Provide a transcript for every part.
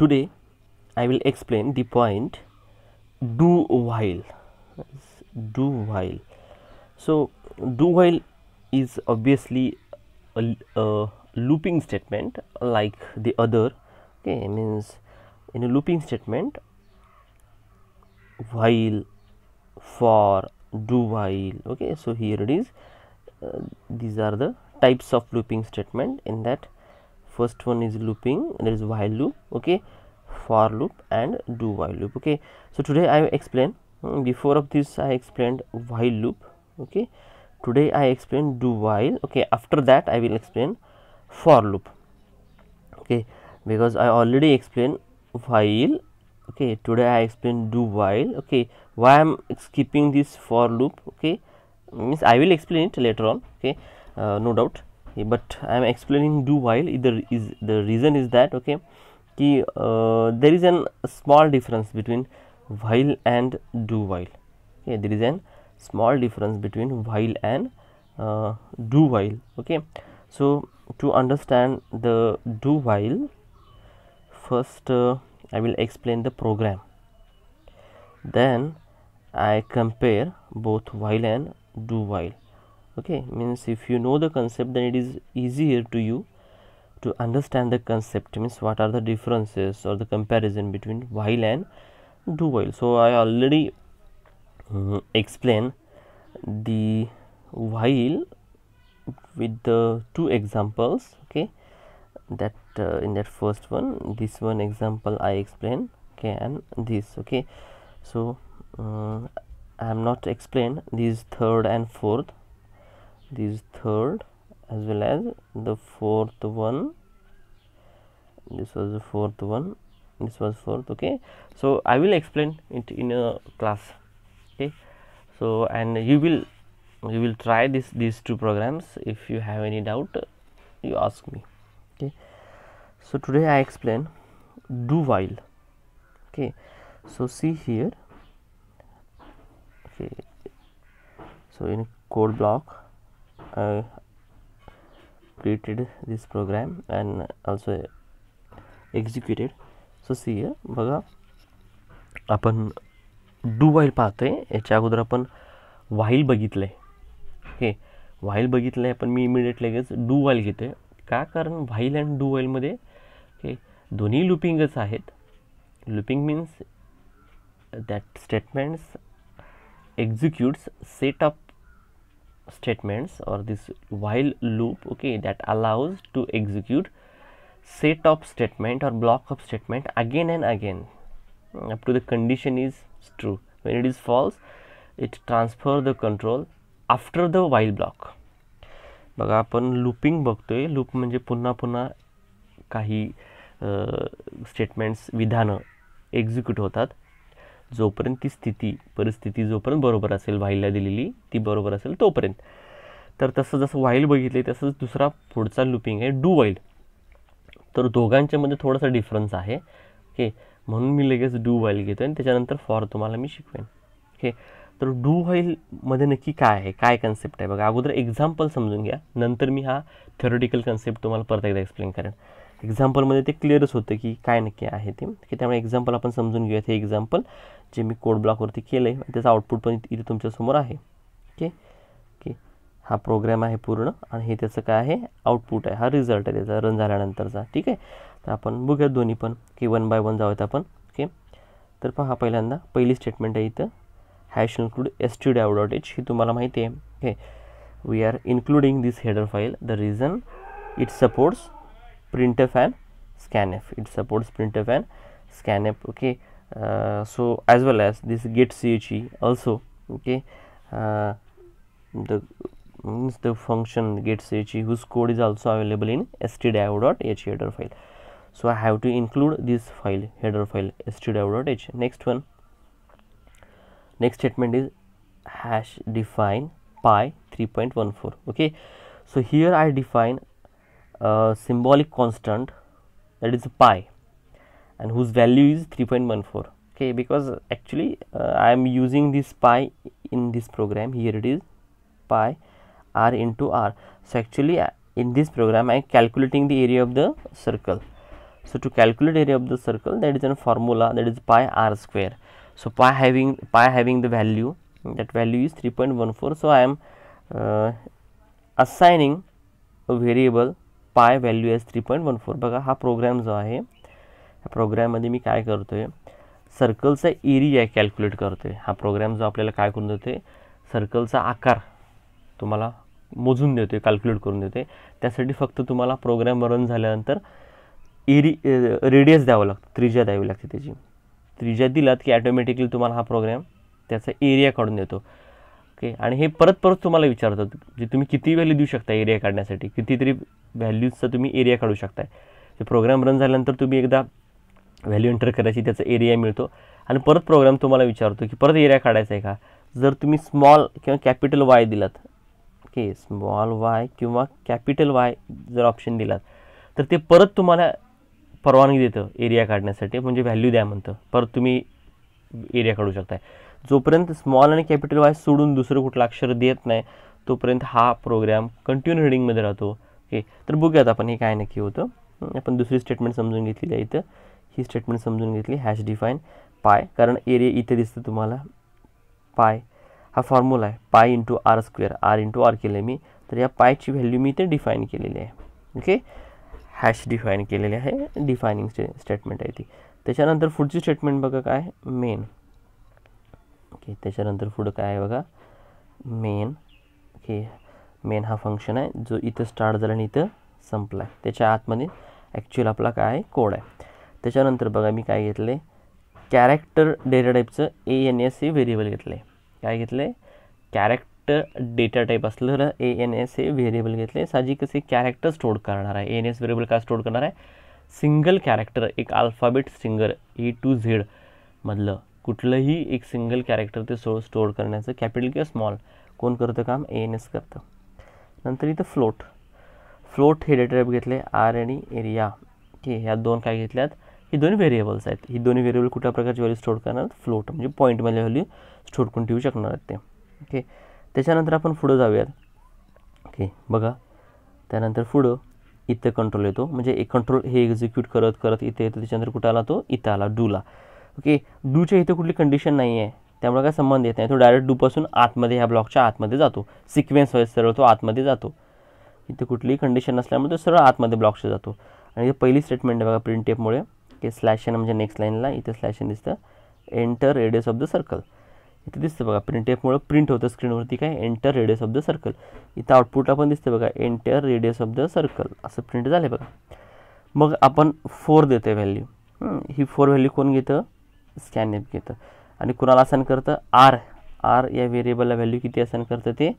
today I will explain the point do while do while so do while is obviously a, a looping statement like the other okay means in a looping statement while for do while okay so here it is uh, these are the types of looping statement in that first one is looping there is while loop okay for loop and do while loop okay so today i explain hmm, before of this i explained while loop okay today i explain do while okay after that i will explain for loop okay because i already explained while okay today i explain do while okay why i'm skipping this for loop okay means i will explain it later on okay uh, no doubt but i am explaining do while the is the reason is that okay ki, uh, there is an small difference between while and do while okay there is an small difference between while and uh, do while okay so to understand the do while first uh, i will explain the program then i compare both while and do while okay means if you know the concept then it is easier to you to understand the concept means what are the differences or the comparison between while and do while so i already uh, mm, explain the while with the two examples okay that uh, in that first one this one example i explain okay and this okay so mm, i am not explain these third and fourth this third as well as the fourth one this was the fourth one this was fourth okay so i will explain it in a class okay so and you will you will try this these two programs if you have any doubt you ask me okay so today i explain do while okay so see here okay so in code block uh, created this program and also executed so see here बघा आपण do वाईल पाहतो आहे याच्या अगोदर आपण वाईल बघितलं आहे हे while बघितलं पण मी इमिडिएट लगेच डू वाईल घेतो का कारण व्हाईल अँड डू वाईलमध्ये हे दोन्ही लुपिंगच आहेत looping means that statements executes set up statements or this while loop okay that allows to execute set of statement or block of statement again and again up to the condition is true when it is false it transfer the control after the while block बघा आपण looping बघतोय loop म्हणजे पुन्हा पुन्हा काही statements विधानं execute होतात जोपर्यंत ती स्थिती परिस्थिती जोपर्यंत बरोबर असेल व्हाईलला दिलेली ती बरोबर असेल तोपर्यंत तर तसं जसं व्हाईल बघितले तसंच दुसरा पुढचा लुपिंग आहे डू वाईल तर दोघांच्यामध्ये थोडासा डिफरन्स आहे ओके म्हणून मी लगेच डू वाईल घेतो आणि त्याच्यानंतर फॉर तुम्हाला मी शिकवेन ओके तर डू व्हाईलमध्ये नक्की काय आहे काय कन्सेप्ट आहे बघा अगोदर एक्झाम्पल समजून घ्या नंतर मी हा थेरोटिकल कन्सेप्ट तुम्हाला परत एकदा एक्सप्लेन करेन एक्झाम्पलमध्ये मे क्लिअरच होते की काय नक्की है ते एक्जाम्पल त्यामुळे एक्झाम्पल आपण समजून जे मैं कोड ब्लॉक केलं के लिए आउटपुट पण इथे तुमच्यासमोर आहे ओके ओके हा प्रोग्राम आहे पूर्ण आणि हे त्याचं आउटपुट है हा रिजल्ट है त्याचा रन जा ठीक आहे तर आपण बघूयात दोन्ही पण वन बाय वन जाऊयात आपण ओके तर पहा पहिल्यांदा पहिली स्टेटमेंट है इथं हॅश इन्क्लूड एस टी डाव डॉट एच हे तुम्हारा महत्ति है okay we are including this header file the reason it supports printf and scanf it supports printf and scanf okay uh, so as well as this get che also okay uh, the means the function get che whose code is also available in stdio.h header file so i have to include this file header file stdio.h next one next statement is hash define pi 3.14 okay so here i define uh, symbolic constant that is pi and whose value is 3.14 okay because actually uh, I am using this pi in this program here it is pi r into r so actually uh, in this program I am calculating the area of the circle so to calculate area of the circle that is a formula that is pi r square so pi having pi having the value that value is 3.14 so I am uh, assigning a variable pi value as three point one four बघा हा programme जो आहे ह्या प्रोग्रॅममध्ये मी काय करतो आहे सर्कलचा area calculate करते हा प्रोग्राम जो अपने का सर्कल देतो आकार तुम्हारा मोजून देते कैलक्युलेट कॅल्क्युलेट करून देतो आहे फक्त तुम्हाला प्रोग्रॅम रन झाल्यानंतर एरि रेडियस अं, द्यावं लागतं त्रिजा द्यावी लगती त्याची त्रिज्या दिलात की ॲटोमॅटिकली तुम्हाला हा प्रोग्रॅम एरिया काढून देतो ओके आणि हे परत परत तुम्हाला विचारतात जे तुम्ही किती व्हॅल्यू देऊ शकता एरिया काढण्यासाठी कितीतरी व्हॅल्यूजचा तुम्ही एरिया काढू शकताय ते प्रोग्राम रन झाल्यानंतर तुम्ही एकदा व्हॅल्यू एंटर करायची त्याचा एरिया मिळतो आणि परत प्रोग्राम तुम्हाला विचारतो की परत एरिया काढायचा आहे का जर तुम्ही स्मॉल किंवा कॅपिटल वाय दिलात ओके स्मॉल वाय किंवा कॅपिटल वाय जर ऑप्शन दिलात तर ते परत तुम्हाला परवानगी देतं एरिया काढण्यासाठी म्हणजे व्हॅल्यू द्या म्हणतं परत तुम्ही एरिया काढू शकताय जोपर्यंत स्मॉल आणि कैपिटल वाइज सोडून दुसरं कुछ अक्षर दी नहीं तोपर्यंत हा प्रोग्राम कंटिन्यू हेडिंगमध्ये रहो ओके तर अपन आपण हे काय नक्की होतं आपण दुसरी स्टेटमेंट समजून घेतलेली स्टेटमेंट समजून घेतली हॅश पाय कारण एरिया इतने दिता तुम्हारा पाय हा फॉर्म्यूला है pi into R square R into R के केलं मी तर या पायची व्हॅल्यू मी इथे डिफाइन के लिए ओके हैश डिफाइन के लिए डिफाइनिंग स्टे स्टेटमेंट है ती त्याच्यानंतर स्टेटमेंट बघा काय मेन ओके त्याच्यानंतर पुढं काय आहे मेन ओके मेन हा फंक्शन है जो इथं स्टार्ट झाला संपला आहे त्याच्या आतमध्ये ॲक्च्युअल आपला काय कोड है तेजन बी का कैरेक्टर डेटा टाइपच ए एन एस हे वेरिएबल घेतलं आहे काय डेटा टाईप असलं ए एन एस हे वेरिएबल घेतले साहजिकच हे स्टोर करना है ए एन एस वेरिएबल का स्टोर करना है सिंगल कैरेक्टर एक alphabet single A to Z मदल कुछ एक सिंगल कॅरेक्टर ते सो करना करण्याचं कैपिटल किंवा स्मॉल को करतं काम ए एन एस करते नर इत फ्लोट फ्लोट हे डेटा टाईप घेतले आर आणि एरिया की ह्या दोन का घेतल्यात ही दोन्ही व्हेरिएबल्स आहेत ही दोन्ही व्हेरिएबल कुठल्या प्रकारची व्हॅल्यू स्टोअर करणार फ्लोट मे पॉईंटमध्ये व्हॅल्यू स्टोअर करून ठेवू शकणार आहेत ते ओके त्याच्यानंतर आपण पुढं जाऊयात कंट्रोल ये म्हणजे एक कंट्रोल हे एक्झिक्यूट करत करत इथे येतो आला तो इथं आला डूला ओके डू डूच्या इतने कुठली कंडिशन नहीं है त्यामुळे काय संबंध ये नहीं तो डायरेक्ट डूपासून आतमध्ये हा ब्लॉक आतमध्ये जो सिक्वेन्स वाईज सर तो आतमध्ये जातो इथे कुठलीही कंडिशन नसल्यामुळे तो सरळ आतमध्ये ब्लॉकच्या जातो आणि पहिली स्टेटमेंट है बघा प्रिंट टेपमुळे की स्लॅशन म्हणजे नेक्स्ट लाईनला इथे दिता enter radius of the circle इतने दिसतं बिंट प्रिंट मु प्रिंट होतं स्क्रीनवरती काय enter radius of the circle इतना आउटपुटला पण दिसतं बघा enter radius of the circle असं प्रिंट जाए बघा मग आपण फोर देते वैल्यू हि फोर वैल्यू को घेतं स्कॅन घेतं आणि कुणाला असन करतं आर आर या वेरिएबलला वैल्यू किती असन करते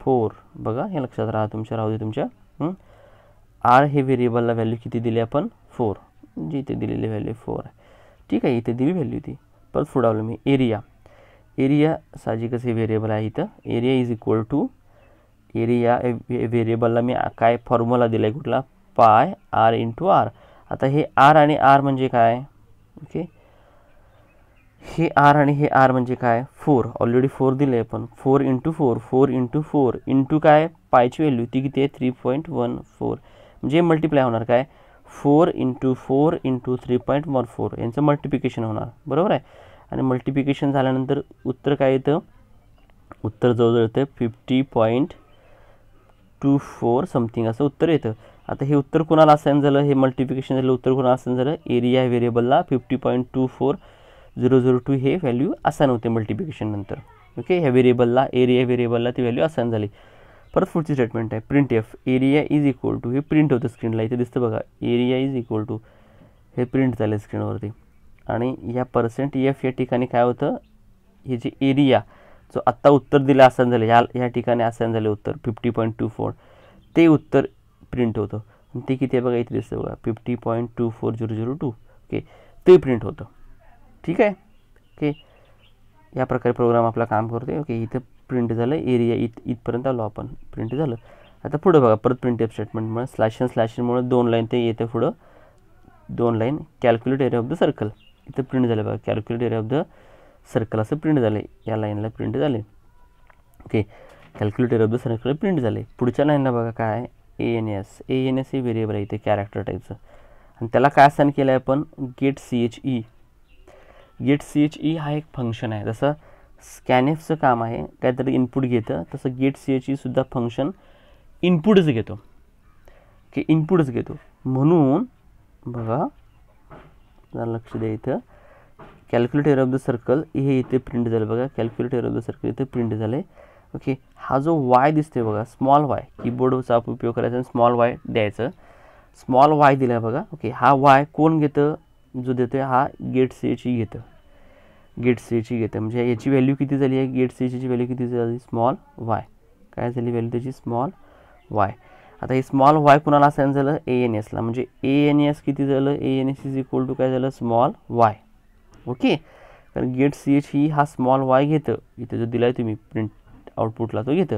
फोर बगा हे लक्षात राहा तुमच्या राहू दे तुमच्या आर हे व्हेरिएबलला वैल्यू किती दिली आपण फोर जी इथे दिलेली व्हॅल्यू फोर आहे ठीक है इतने दिली वैल्यू थी पर पुढे मैं एरिया एरिया साहजिकच वेरिएबल है आहे area is equal to area व्हेरिएबलला मी काय फॉर्म्युला दिला आहे कुठला पाय आर इंटू आर आता हे आर आर म्हणजे का ओके हे आर आणि हे आर म्हणजे का फोर ऑलरेडी फोर दिल आपण four into four four into four into का काय पायची वैल्यू ती किती आहे थ्री पॉईंट वन फोर म्हणजे मल्टिप्लाय होणार काय four into four into three point one four यांचं मल्टिप्लिकेशन होना बरोबर है आणि मल्टिप्लिकेशन झाल्यानंतर उत्तर काय येतं उत्तर जवळजवळ fifty point two four something असं उत्तर ये आता हे उत्तर कुनाल असाइन झालं हे मल्टिप्लिकेशन उत्तर कोणाला असाइन झालं एरिया वेरिएबलला fifty point two four zero zero two है वैल्यू असाइन होते मल्टिप्लिकेशन नंतर ओके ह्या व्हेरिएबलला एरिया वेरिएबलला ती व्हॅल्यू असाइन झाली परत पुढची स्टेटमेंट है print F area is equal to हे प्रिंट होते स्क्रीनला इथे दिता बघा एरिया इज इक्वल टू है प्रिंट जाए स्क्रीन आणि ह्या पर्सेंट एफ या का काय होतं हे एरिया जो आत्ता उत्तर दिलं असाइन जाए ह्या असाइन झाले उत्तर फिफ्टी पॉइंट टू फोर ते उत्तर प्रिंट होते कि ते किती आहे बघा इथे fifty point two four zero zero two okay print होता ठीक है ओके य प्रकार प्रोग्राम आपका काम करते ओके इत प्रिंट एरिया इत इतपर्यंत आलो अपन प्रिंट झालं आता पुढं बघा परत प्रिंट एफ स्लैश स्लॅशन स्लॅशनमुळे दोन लाईन ते येतं पुढं दोन line calculate area of the circle इतने प्रिंट जाए calculate area of the circle असं प्रिंट झालं या लाईनला प्रिंट जाए okay calculate area of the circle print झाले पुढच्या लाईनला बघा काय A N S A N S हे वेरिएबल है इतने कैरेक्टर टाईपचं का त्याला के लिए अपन get C H E gate C H E हा एक फंक्शन आहे जसं स्कॅनेफचं काम आहे काहीतरी इनपुट घेतं तसं गेट सी एच ईसुद्धा फंक्शन इनपुटच घेतो की इनपुटच घेतो म्हणून बघा जरा लक्ष द्या इथं कॅल्क्युलेटर ऑफ द सर्कल हे इथे प्रिंट झालं बघा कॅल्क्युलेटर ऑफ द सर्कल इथे प्रिंट झालं ओके हा जो वाय दिसतोय बघा स्मॉल वाय कीबोर्डचा उपयोग करायचा स्मॉल वाय द्यायचं स्मॉल वाय दिला बघा ओके हा वाय कोण घेतं जो देते आहे हा गेट सी एच सीची घेतो गेट सी एच म्हणजे याची व्हॅल्यू किती झाली आहे गेट सीची व्हॅल्यू किती झाली स्मॉल वाय काय झाली व्हॅल्यू त्याची स्मॉल वाय आता हे स्मॉल वाय कुणाला असाइन झालं ए एन एसला म्हणजे ए एन एस किती A N S is equal to का स्मॉल वाय ओके कारण गेट सी एच ही हा स्मॉल वाय घत इथं जो दिला आहे प्रिंट आउटपुटला तो घत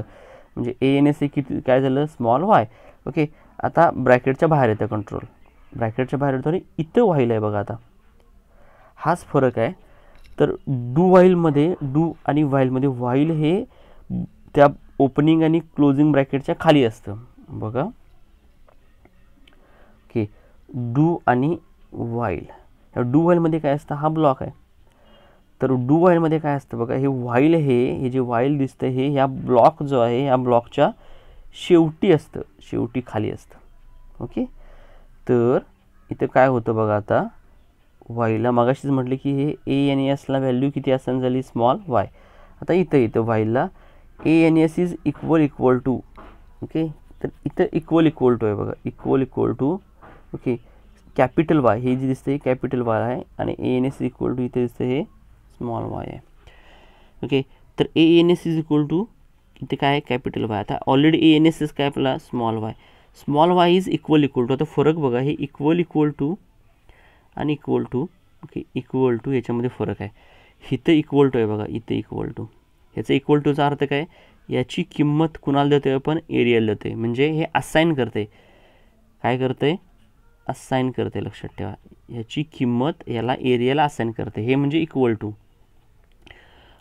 ए एन एस हे किती स्मॉल वाय ओके आता ब्रैकेट बाहर ये कंट्रोल ब्रैकेट बाहर तो आणि इथं है बता हाच फरक है तो डू वाइल मधे डू आणि मधे व्हाईल हे त्या ओपनिंग आणि क्लोजिंग ब्रैकेट खाली असतं बघा ओके डू आणि व्हाईल ह्या डू व्हाईलमध्ये काय असतं हा ब्लॉक है तो डू व्हाईलमध्ये मधे का बघा हे व्हाईल हे जे व्हाईल दिस्त है हा ब्लॉक जो है हा ब्लॉक शेवटी आत शेवटी खाली असतं ओके तर इथं काय होतं बघा आता वायला मागाशीच म्हटलं ए आणि एसला व्हॅल्यू किती असताना स्मॉल वाय आता इत इथं वायला ए आणि S is equal equal to okay इत इथं इक्वल इक्वल टू है बघा equal equal to okay capital Y हे जी दिते कैपिटल कॅपिटल वाय आहे आणि A N S is equal to इत दिसतं स्मॉल वाय है okay A N S is equal to इत का कैपिटल वाय आता already A N S is काय small Y small Y is equal equal to आता फरक बघा हे equal equal to and equal to okay equal to याच्यामध्ये फरक है इथं इक्वल टू है बगा इथं इक्वल टू ह्याचा इक्वल टू टूचा अर्थ क्या याची किंमत कुणाला देते आपण एरियाला देते म्हणजे हे असाईन करते काय करते असाईन करते लक्षा ठेवा ह्याची किंमत याला एरियाला असाईन करते हे म्हणजे इक्वल टू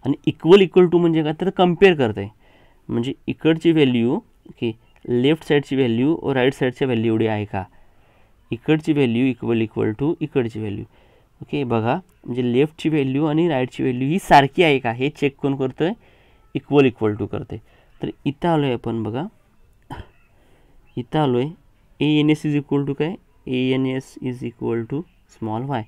आ इक्वल इक्वल टू म्हणजे काय तर कम्पेअर करते म्हणजे इकड़ी वैल्यू ओके लेफ्ट साइड की वैल्यू और राइट साइड से वैल्यू एवी है का इकडची वैल्यू इक्वल इक्वल टू इकडची वैल्यू ओके बघा म्हणजे लेफ्टची व्हॅल्यू आणि की वैल्यू ही सारखी है का हे चेक कोण करतो आहे इक्वल इक्वल टू करते तर इथं आलो है अपन बघा इथं आलो आहे A N S is equal to काय A N S is equal to small Y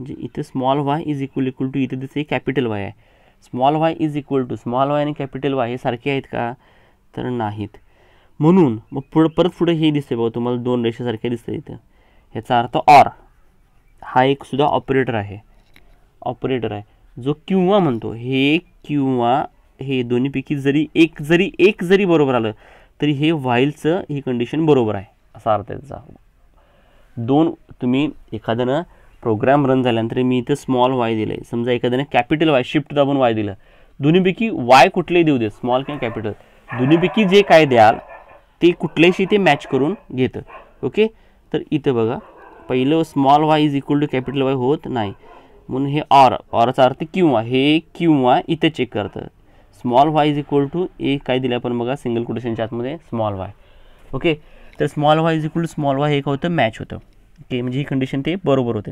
म्हणजे small Y is equal equal to इत दिसते कैपिटल वाय है small Y is equal to small Y capital Y हे सारखे का तो नहीं म्हणून मग पुढं परत पुढे हे दिसते बघा तुम्हाला दोन रेषेसारखे दिसतं इथे ह्याचा अर्थ ऑर हा एक सुद्धा ऑपरेटर आहे ऑपरेटर आहे जो किंवा म्हणतो हे किंवा हे दोन्हीपैकी जरी एक जरी एक जरी बरोबर आलं तरी हे व्हाईलचं ही कंडिशन बरोबर आहे असा अर्थ आहे त्याचा दोन तुम्ही एखाद्यानं प्रोग्राम रन झाल्यानंतर मी इथं स्मॉल वाय दिलं आहे समजा एखाद्यानं कॅपिटल वाय शिफ्ट दाबून वाय दिलं दोन्हीपैकी वाय कुठलेही देऊ दे स्मॉल किंवा कॅपिटल दोन्हीपैकी जे काय द्याल ते कुठल्याशी ते मॅच करून घेतं ओके तर इथं बघा पहिलं small Y is equal to capital Y होत नाही म्हणून हे ऑर ऑरचा अर्थ किंवा हे किंवा इथं चेक करतं small Y is equal to ए काय दिलं आपण बघा सिंगल कोटेशनच्या आतमध्ये स्मॉल वाय ओके तर small Y is equal to small Y हे काय होतं मॅच होतं ओके म्हणजे ही कंडिशन ते बरोबर होते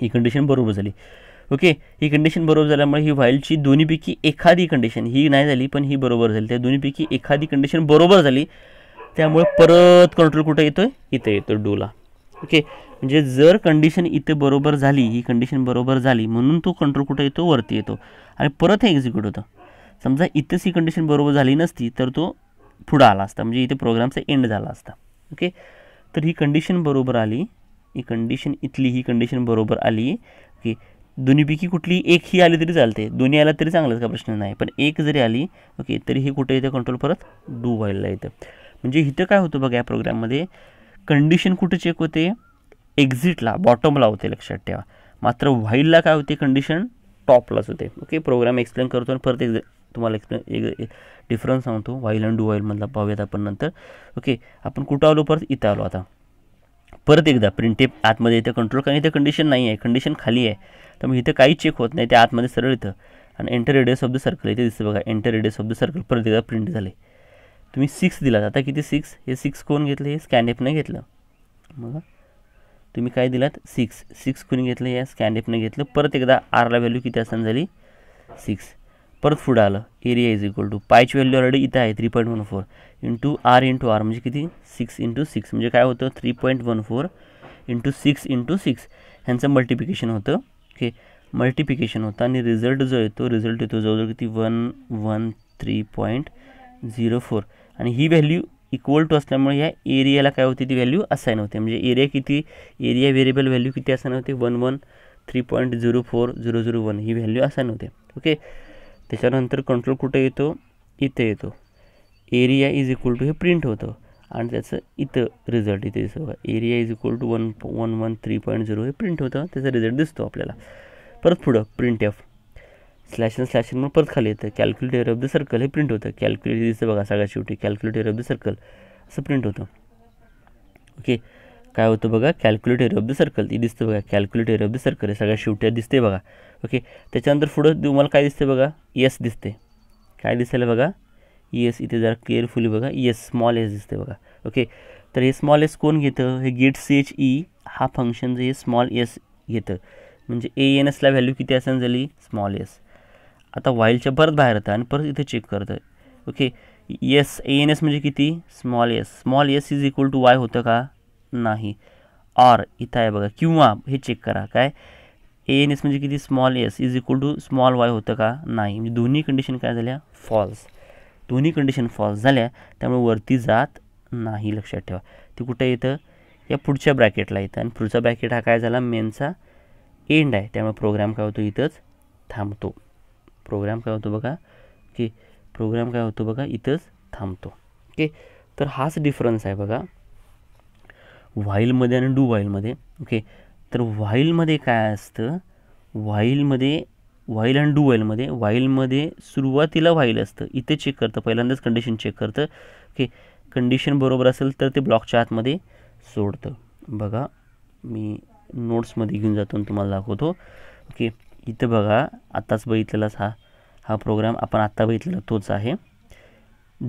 ही कंडिशन बरोबर झाली ओके हि कंडिशन बरोबर झाल्यामुळे ही व्हाईलची दोन्हीपैकी एखादी कंडिशन ही नाही झाली पण ही बरोबर झाली त्या दोन्हीपैकी एखादी कंडिशन बरोबर झाली त्यामुळे परत कंट्रोल कुठं ये इथे येतो डोला ओके म्हणजे जर कंडिशन इथे बरोबर झाली ही कंडिशन बरोबर झाली म्हणून तो कंट्रोल कुठं येतो वरती येतो आणि परत हे एक्झिक्यूट होतं समजा इथेच कंडिशन बरोबर झाली नसती तर तो पुढं आला असता म्हणजे इथे प्रोग्रामचा एंड जाता असता ओके तर ही कंडिशन बरोबर आली ही कंडिशन इथली ही कंडिशन बरोबर आली ओके दोन्हीपैकी कुठली एक ही आली तरी चलते दोन्ही आला तरी चांगलाच का प्रश्न नहीं पण एक जरी आली ओके तरी हे कुठे कंट्रोल परत डू व्हायला येतं म्हणजे इथं काय होतं बघा या कंडिशन कुठं चेक होते एक्जिटला बॉटमला होते लक्षा ठेवा मात्र व्हाइलला का होते कंडिशन टॉपलाच होते ओके प्रोग्राम एक्सप्लेन करतो आणि परत एक्सप्लेन एक डिफरन्स सांगतो व्हाईल अँड डू व्हाईलमधला पाहूयात आपण नर ओके अपन कुठं आलो पर इत आलो आता परत एकदा प्रिंट टेप आतमध्ये कंट्रोल कारण इथं कंडिशन नाही आहे कंडिशन खाली है तो मैं मग का ही चेक होत नाही त्या आतमध्ये सरळ इथं enter radius of the circle इतने दिसतं बघा enter radius of the circle परत एकदा प्रिंट जाए तुम्हें सिक्स दिला आता किती सिक्स ये सिक्स को घेतलं हे स्कॅनडेपने घेतलं मग तुम्ही सिक्स सिक्स को घेतलं या स्कॅनडेपने घेतलं आरला वैल्यू किती असताना सिक्स परत पुढं आलं एरिया इज इक्वल टू पायची वैल्यू ऑलरेडी इतना है three point one four into R into R मे किती इंटू सिक्स मेजे काय होतं three point one four into six into six ह्यांचं मल्टिप्लिकेशन होता ओके मल्टिप्लिकेशन होता आणि रिजल्ट जो येतो रिझल्ट येतो जवळजवळ कि one one three point zero four आणि ही इक्वल टू असल्यामुळे ह्या एरियाला काय होते ती व्हॅल्यू असाईन होती है एरिया किती एरिया वेरिएबल वैल्यू किती असाईन होते one one three point zero four zero zero one ही व्हॅल्यू असाईन होते ओके त्याच्यानंतर कंट्रोल कुठे येतो इथे तो एरिया इज इक्वल टू हे प्रिंट होते आणि त्याचं इथं area is equal to one one one three point zero print होतं रिजल्ट रिझल्ट दिसतो आपल्याला परत पुढं प्रिंट एफ स्लॅशन स्लॅशन म्हणून परत खाली येतं कॅल्क्युलेटर ऑफ द सर्कल हे प्रिंट होतं कॅल्क्युलेटर दिता बघा सगळ्यात शेवटी कैलक्युलेटर ऑफ द सर्कल असं प्रिंट होता ओके का होतं बघा calculate area of the circle ती दिसते बघा calculate area of the circle हे सगळ्या शेवटी दिसते बघा ओके त्याच्यानंतर पुढं तुम्हाला काय दिते का येस दिसते काय दिसायला जरा क्लिअरफुली बस स्मॉल एस दिसते बघा ओके तर हे स्मॉल एस कोण गेट सी एच ई हा फंक्शन जो हे स्मॉल एस घत मे ए एन एसला वैल्यू किती असेल स्मॉल एस आता वाईलच्या परत बाहर होतं आणि परत चेक करतं okay yes A N S मे किती small S small S is equal to Y होता का नहीं आर इत है बघा किंवा हे चेक करा काय एन एस म्हणजे small S is equal to small Y होता का नहीं म्हणजे दोन्ही कंडिशन काय फॉल्स दोनों कंडिशन फॉल्स झाल्या वरती जात नाही लक्षात ठेवा ते कुठे येतं या पुढच्या ब्रॅकेटला येतं आणि पुढचा हा काय झाला मेनचा एंड है तो प्रोग्राम का होतो इथंच थांबतो प्रोग्राम का होता बघा की प्रोग्राम काय होतो बघा इथंच थांबतो ओके हाच डिफरन्स है बघा व्हाईलमध्ये आणि डू मधे ओके तर मधे काय असतं व्हाईलमध्ये व्हाईल आणि डू व्हाईलमध्ये व्हाईलमध्ये सुरुआती व्हाईल असतं इथे चेक करते पहिल्यांदाच कंडिशन चेक करते ओके कंडिशन बरोबर अल तो ब्लॉक ब्लॉकच्या आतमध्ये सोडतं बघा मी नोट्समध्ये घेऊन जातो आणि तुम्हाला दाखवतो ओके इथं बघा आत्ताच हा हा प्रोग्राम आपण आत्ता बघितलेला तो आहे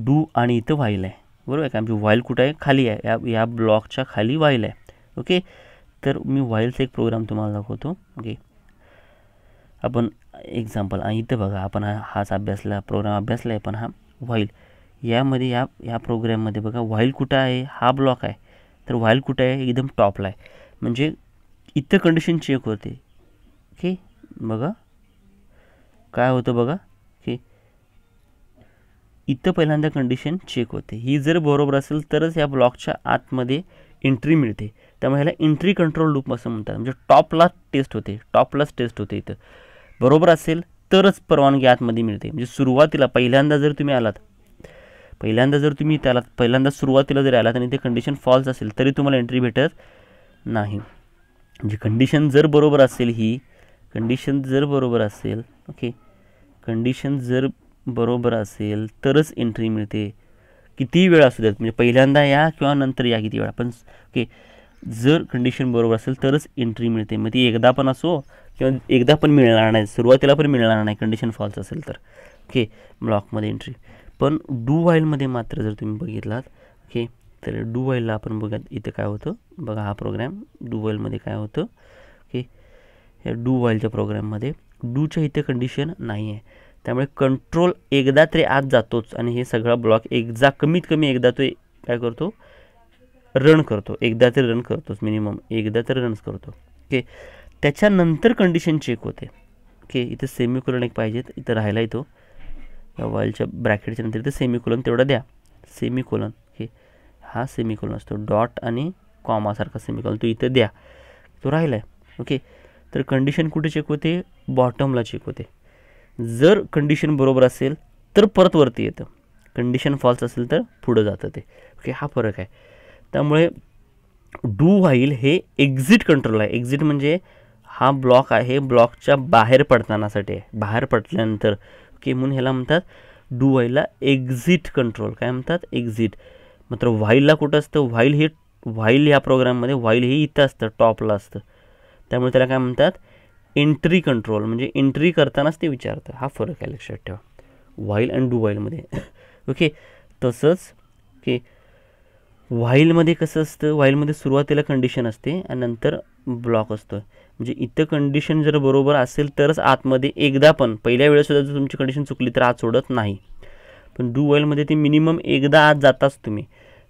डू आणि इथं व्हाईल है बरोबर कारण व्हाईल कुठं आहे खाली है हा ब्लॉक खाली वाइल है ओके तर मी व्हाईलचा एक प्रोग्राम तुम्हारा दाखवतो ओके अपन एक्जाम्पल इथं बघा हाच अभ्यासला प्रोग्राम अभ्यास है पण हा व्हाईल यामध्ये या या प्रोग्राममध्ये बघा है हा ब्लॉक है तो व्हाईल कुठं आहे एकदम टॉपला आहे म्हणजे इथं कंडिशन चेक होते ओके बघा काय होतं बघा इथं पहिल्यांदा कंडिशन चेक होते ही जर बरबर असेल तरच या ब्लॉकच्या आतमध्ये एंट्री मिळते हेला एंट्री कंट्रोल लूप असं म्हणतात टॉपला टेस्ट होते टॉपलाच टेस्ट होते इत बरोबर असेल तरच परवानगी आतमध्ये मिलते म्हणजे पैयांदा जर तुम्हें आला पैयांदा जर तुम्हें आला पहिल्यांदा सुरुवातीला जर आला तो कंडिशन फॉल्स असेल तरी तुम्हारा एंट्री भेटत नहीं जी कंडिशन जर बरबर असेल ही कंडिशन जर बरबर असेल ओके कंडिशन जर बराबर असेल तो एंट्री मिलते किती वेळा असू देत म्हणजे या किंवा नंतर या किती वेळा पण जर कंडिशन बरबर असेल तो एंट्री मिलते मैं ती एकदा पण असो किंवा एकदा पण मिळणार नाही सुरुवातीला कंडिशन फॉल्स अल तो ओके ब्लॉकमध्ये एंट्री पन डू वाइल मे मात्र जर तुम्हें बगित ओके डू वाईलला अपन बघत इथं काय होतं बघा हा प्रोग्रॅम डू वाईलमध्ये काय होतं ओके या डू वाईलच्या प्रोग्रॅममध्ये डूच्या इथे कंडिशन नहीं है त्यामुळे कंट्रोल एकदा तरी आज जो आणि हे ब्लॉक एकदा कमीत कमी एकदा तो काय करतो रन करतो एकदा तरी रन करतोच मिनिमम एकदा तरी रन करतो ओके त्याच्यानंतर कंडिशन चेक होते ओके इथे सेमीकुलन एक पाहिजेत इतना राहायला येतो या वाईलच्या ब्रॅकेटच्या नंतर इथे सेमीकुलन तेवढा द्या सेमीकोलन हे हा सेमीकोलन असतो डॉट आणि कॉमासारखा सेमीकोलन तो इथं द्या तो राहिला आहे ओके तर कंडिशन कुठे चेक होते बॉटमला चेक होते जर कंडिशन बरोबर असेल तर परत वरती येतं कंडिशन फॉल्स असेल तर पुढं जातं ते ओके हा फरक आहे त्यामुळे डू व्हाईल हे एक्झिट कंट्रोल आहे एक्झिट म्हणजे हा ब्लॉक आहे ब्लॉकच्या बाहेर पडतानासाठी आहे बाहेर पडल्यानंतर ओके म्हणून ह्याला म्हणतात डू व्हाईलला एक्झिट कंट्रोल काय म्हणतात एक्झिट मात्र व्हाईलला कुठं असतं व्हाईल हे व्हाईल ह्या प्रोग्राममध्ये व्हाईल हे इथं असतं टॉपला असतं त्यामुळे त्याला काय म्हणतात एंट्री कंट्रोल म्हणजे एंट्री करतानाच ते विचारतं हा फरक आहे लक्षात ठेवा व्हाईल अँड डू व्हाईलमध्ये ओके तसंच ओके व्हाईलमध्ये कसं असतं व्हाईलमध्ये सुरुवातीला कंडिशन असते आणि नंतर ब्लॉक असतो म्हणजे इथं कंडिशन जर बरोबर असेल तरच आतमध्ये एकदा पण पहिल्या वेळेसुद्धा जर तुमची कंडिशन चुकली तर आत सोडत नाही पण डू व्हाईलमध्ये ते मिनिमम एकदा आत जाताच तुम्ही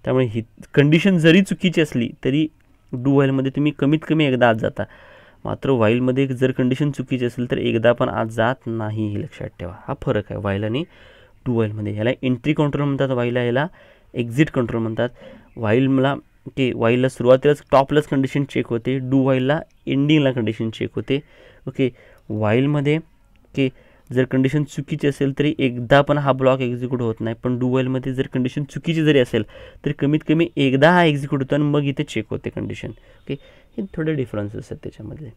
त्यामुळे ही कंडिशन जरी चुकीची असली तरी डू व्हाईलमध्ये तुम्ही कमीत कमी एकदा आत जाता मात्र वाईलमध्ये जर कंडिशन चुकीची असेल तर एकदा आज जात नाही हे लक्षात ठेवा हा फरक आहे वाईल आणि टू वाईलमध्ये ह्याला एंट्री कंट्रोल म्हणतात वाईला याला एक्झिट कंट्रोल म्हणतात वाईलला ओके वाईलला सुरुवातीलाच टॉपलाच कंडिशन चेक होते डू वाईलला एंडिंगला कंडिशन चेक होते ओके वाईलमध्ये ओके जर कंडिशन चुकीची असेल तरी एकदा पण हा ब्लॉक एक्झिक्यूट होत नाही पण डू वाईलमध्ये जर कंडिशन चुकीची जरी असेल तरी कमीत कमी एकदा हा एक्झिक्यूट होतो आणि मग इथे चेक होते कंडिशन ओके हे थोडे डिफरन्सेस आहेत त्याच्यामधले